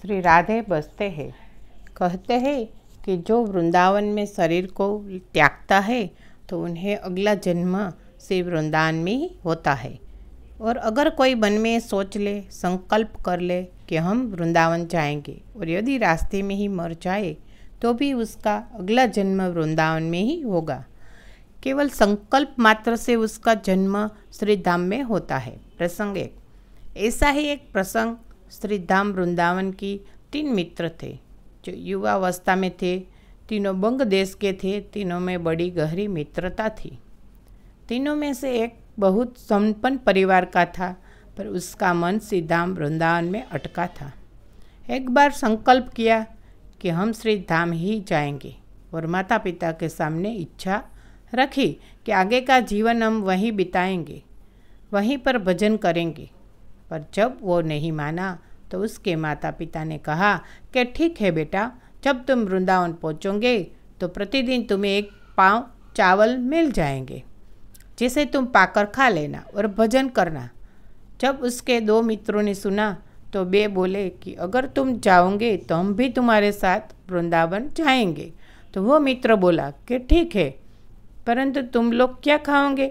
श्री राधे बसते हैं कहते हैं कि जो वृंदावन में शरीर को त्यागता है तो उन्हें अगला जन्म से वृंदावन में ही होता है और अगर कोई मन में सोच ले संकल्प कर ले कि हम वृंदावन जाएंगे और यदि रास्ते में ही मर जाए तो भी उसका अगला जन्म वृंदावन में ही होगा केवल संकल्प मात्र से उसका जन्म श्री धाम में होता है प्रसंग एक ऐसा ही एक प्रसंग श्री धाम वृंदावन की तीन मित्र थे जो युवावस्था में थे तीनों बंग देश के थे तीनों में बड़ी गहरी मित्रता थी तीनों में से एक बहुत संपन्न परिवार का था पर उसका मन श्री धाम वृंदावन में अटका था एक बार संकल्प किया कि हम श्री धाम ही जाएंगे और माता पिता के सामने इच्छा रखी कि आगे का जीवन हम वहीं बिताएंगे वहीं पर भजन करेंगे पर जब वो नहीं माना तो उसके माता पिता ने कहा कि ठीक है बेटा जब तुम वृंदावन पहुँचोगे तो प्रतिदिन तुम्हें एक पाँव चावल मिल जाएंगे जिसे तुम पाकर खा लेना और भजन करना जब उसके दो मित्रों ने सुना तो बे बोले कि अगर तुम जाओगे तो हम भी तुम्हारे साथ वृंदावन जाएंगे तो वो मित्र बोला कि ठीक है परंतु तुम लोग क्या खाओगे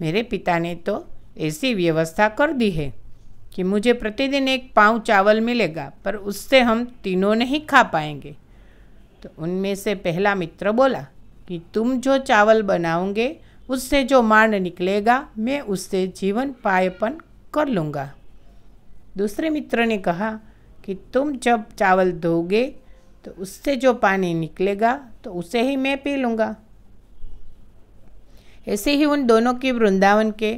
मेरे पिता ने तो ऐसी व्यवस्था कर दी है कि मुझे प्रतिदिन एक पाँव चावल मिलेगा पर उससे हम तीनों नहीं खा पाएंगे तो उनमें से पहला मित्र बोला कि तुम जो चावल बनाओगे उससे जो मांड निकलेगा मैं उससे जीवन पायपन कर लूँगा दूसरे मित्र ने कहा कि तुम जब चावल धोगे तो उससे जो पानी निकलेगा तो उसे ही मैं पी लूँगा ऐसे ही उन दोनों की वृंदावन के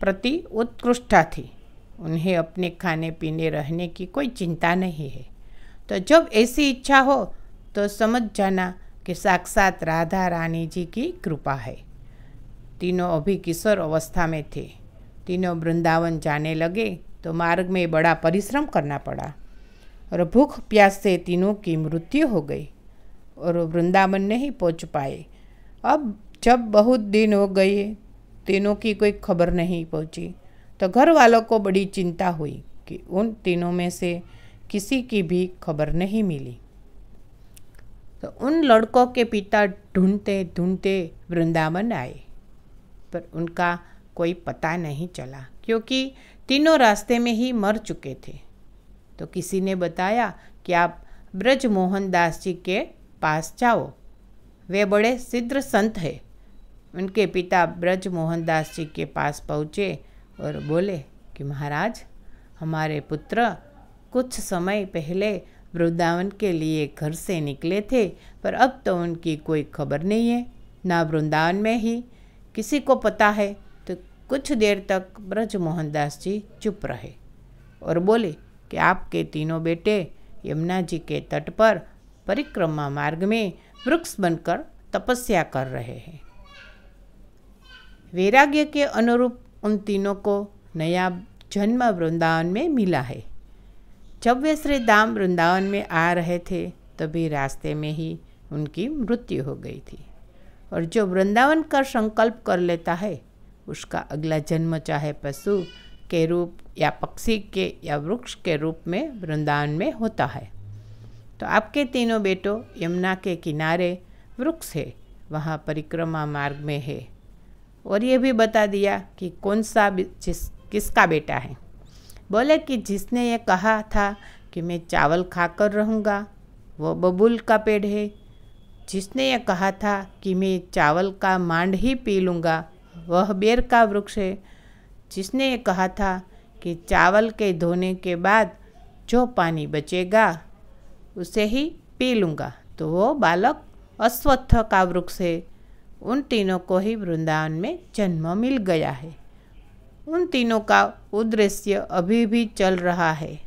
प्रति उत्कृष्टता थी उन्हें अपने खाने पीने रहने की कोई चिंता नहीं है तो जब ऐसी इच्छा हो तो समझ जाना कि साक्षात राधा रानी जी की कृपा है तीनों अभी किशोर अवस्था में थे तीनों वृंदावन जाने लगे तो मार्ग में बड़ा परिश्रम करना पड़ा और भूख प्यास से तीनों की मृत्यु हो गई और वृंदावन नहीं पहुंच पाए अब जब बहुत दिन हो गए तीनों की कोई खबर नहीं पहुंची तो घर वालों को बड़ी चिंता हुई कि उन तीनों में से किसी की भी खबर नहीं मिली तो उन लड़कों के पिता ढूंढते ढूंढते वृंदावन आए पर उनका कोई पता नहीं चला क्योंकि तीनों रास्ते में ही मर चुके थे तो किसी ने बताया कि आप ब्रज मोहन दास जी के पास जाओ वे बड़े सिद्ध संत हैं उनके पिता ब्रज मोहन दास जी के पास पहुँचे और बोले कि महाराज हमारे पुत्र कुछ समय पहले वृंदावन के लिए घर से निकले थे पर अब तो उनकी कोई खबर नहीं है ना वृंदावन में ही किसी को पता है तो कुछ देर तक ब्रज मोहनदास जी चुप रहे और बोले कि आपके तीनों बेटे यमुना जी के तट पर परिक्रमा मार्ग में वृक्ष बनकर तपस्या कर रहे हैं वैराग्य के अनुरूप उन तीनों को नया जन्म वृंदावन में मिला है जब वे श्री धाम वृंदावन में आ रहे थे तभी रास्ते में ही उनकी मृत्यु हो गई थी और जो वृंदावन का संकल्प कर लेता है उसका अगला जन्म चाहे पशु के रूप या पक्षी के या वृक्ष के रूप में वृंदावन में होता है तो आपके तीनों बेटों यमुना के किनारे वृक्ष है वहाँ परिक्रमा मार्ग में है और ये भी बता दिया कि कौन सा जिस किसका बेटा है बोले कि जिसने ये कहा था कि मैं चावल खाकर रहूँगा वो बबूल का पेड़ है जिसने ये कहा था कि मैं चावल का मांड ही पी लूँगा वह बेर का वृक्ष है जिसने ये कहा था कि चावल के धोने के बाद जो पानी बचेगा उसे ही पी लूँगा तो वो बालक अश्वत्थ का वृक्ष है उन तीनों को ही वृंदावन में जन्म मिल गया है उन तीनों का उद्देश्य अभी भी चल रहा है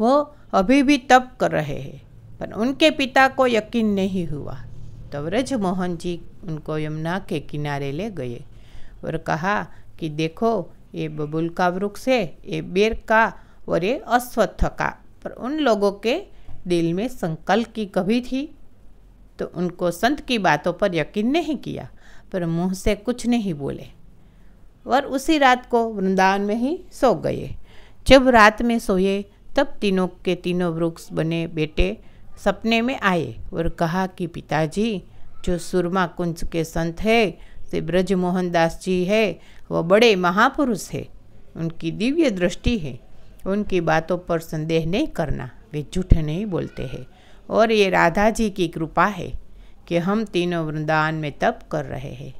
वो अभी भी तप कर रहे हैं पर उनके पिता को यकीन नहीं हुआ तो व्रज मोहन जी उनको यमुना के किनारे ले गए और कहा कि देखो ये बबुल का वृक्ष है ये बेर का और ये अश्वत्थ का पर उन लोगों के दिल में संकल्प की कभी थी तो उनको संत की बातों पर यकीन नहीं किया पर मुंह से कुछ नहीं बोले और उसी रात को वृंदावन में ही सो गए जब रात में सोए तब तीनों के तीनों वृक्ष बने बेटे सपने में आए और कहा कि पिताजी जो सुरमा कुंज के संत है से ब्रज मोहनदास जी है वह बड़े महापुरुष है उनकी दिव्य दृष्टि है उनकी बातों पर संदेह नहीं करना वे झूठ नहीं बोलते हैं और ये राधा जी की कृपा है कि हम तीनों वृंदावन में तप कर रहे हैं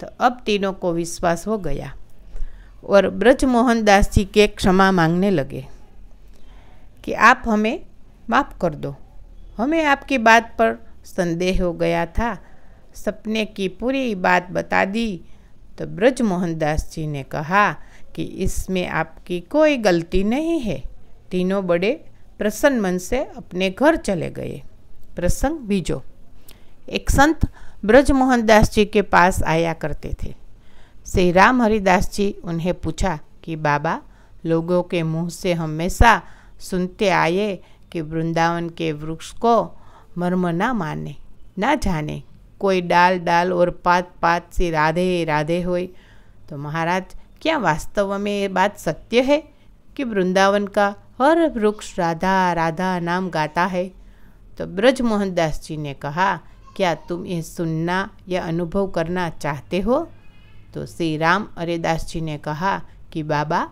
तो अब तीनों को विश्वास हो गया और ब्रज मोहन दास जी के क्षमा मांगने लगे कि आप हमें माफ़ कर दो हमें आपकी बात पर संदेह हो गया था सपने की पूरी बात बता दी तो ब्रज मोहन दास जी ने कहा कि इसमें आपकी कोई गलती नहीं है तीनों बड़े प्रसन्न मन से अपने घर चले गए प्रसंग बीजो एक संत ब्रजमोहन दास जी के पास आया करते थे श्री राम हरिदास जी उन्हें पूछा कि बाबा लोगों के मुंह से हमेशा सुनते आए कि वृंदावन के वृक्ष को मर्म ना माने ना जाने कोई डाल डाल और पात पात से राधे राधे होए तो महाराज क्या वास्तव में ये बात सत्य है कि वृंदावन का और वृक्ष राधा राधा नाम गाता है तो ब्रज मोहनदास जी ने कहा क्या तुम यह सुनना या अनुभव करना चाहते हो तो श्री राम अरेदास जी ने कहा कि बाबा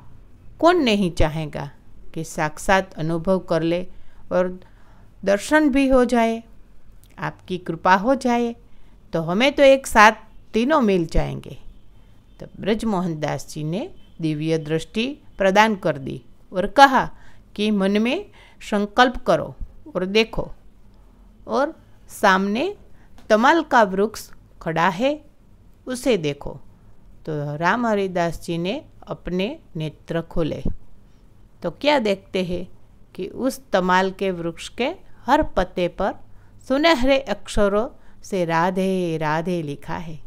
कौन नहीं चाहेगा कि साक्षात अनुभव कर ले और दर्शन भी हो जाए आपकी कृपा हो जाए तो हमें तो एक साथ तीनों मिल जाएंगे तो ब्रज मोहनदास जी ने दिव्य दृष्टि प्रदान कर दी और कहा कि मन में संकल्प करो और देखो और सामने तमाल का वृक्ष खड़ा है उसे देखो तो राम हरिदास जी ने अपने नेत्र खोले तो क्या देखते हैं कि उस तमाल के वृक्ष के हर पत्ते पर सुनहरे अक्षरों से राधे राधे लिखा है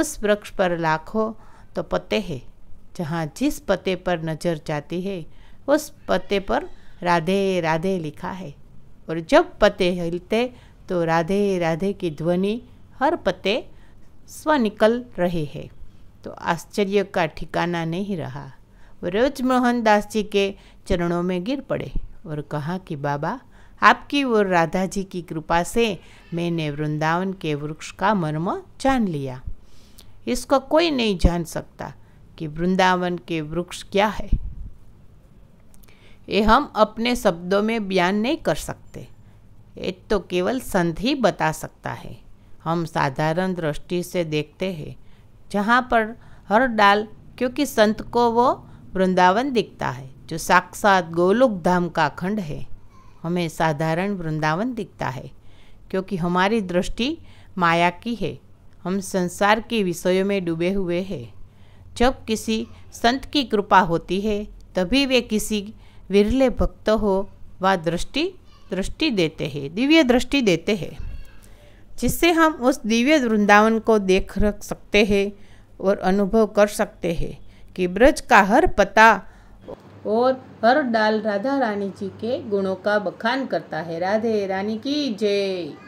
उस वृक्ष पर लाखों तो पत्ते हैं जहाँ जिस पत्ते पर नज़र जाती है उस पते पर राधे राधे लिखा है और जब पते हिलते तो राधे राधे की ध्वनि हर पते स्व निकल रहे हैं तो आश्चर्य का ठिकाना नहीं रहा वो रोज दास जी के चरणों में गिर पड़े और कहा कि बाबा आपकी और राधा जी की कृपा से मैंने वृंदावन के वृक्ष का मर्म जान लिया इसको कोई नहीं जान सकता कि वृंदावन के वृक्ष क्या है ये हम अपने शब्दों में बयान नहीं कर सकते ये तो केवल संत ही बता सकता है हम साधारण दृष्टि से देखते हैं जहाँ पर हर डाल क्योंकि संत को वो वृंदावन दिखता है जो साक्षात गोलोक धाम का खंड है हमें साधारण वृंदावन दिखता है क्योंकि हमारी दृष्टि माया की है हम संसार के विषयों में डूबे हुए हैं जब किसी संत की कृपा होती है तभी वे किसी विरले भक्त हो वह दृष्टि दृष्टि देते हैं दिव्य दृष्टि देते हैं जिससे हम उस दिव्य वृंदावन को देख रख सकते हैं और अनुभव कर सकते हैं कि ब्रज का हर पता और हर डाल राधा रानी जी के गुणों का बखान करता है राधे रानी की जय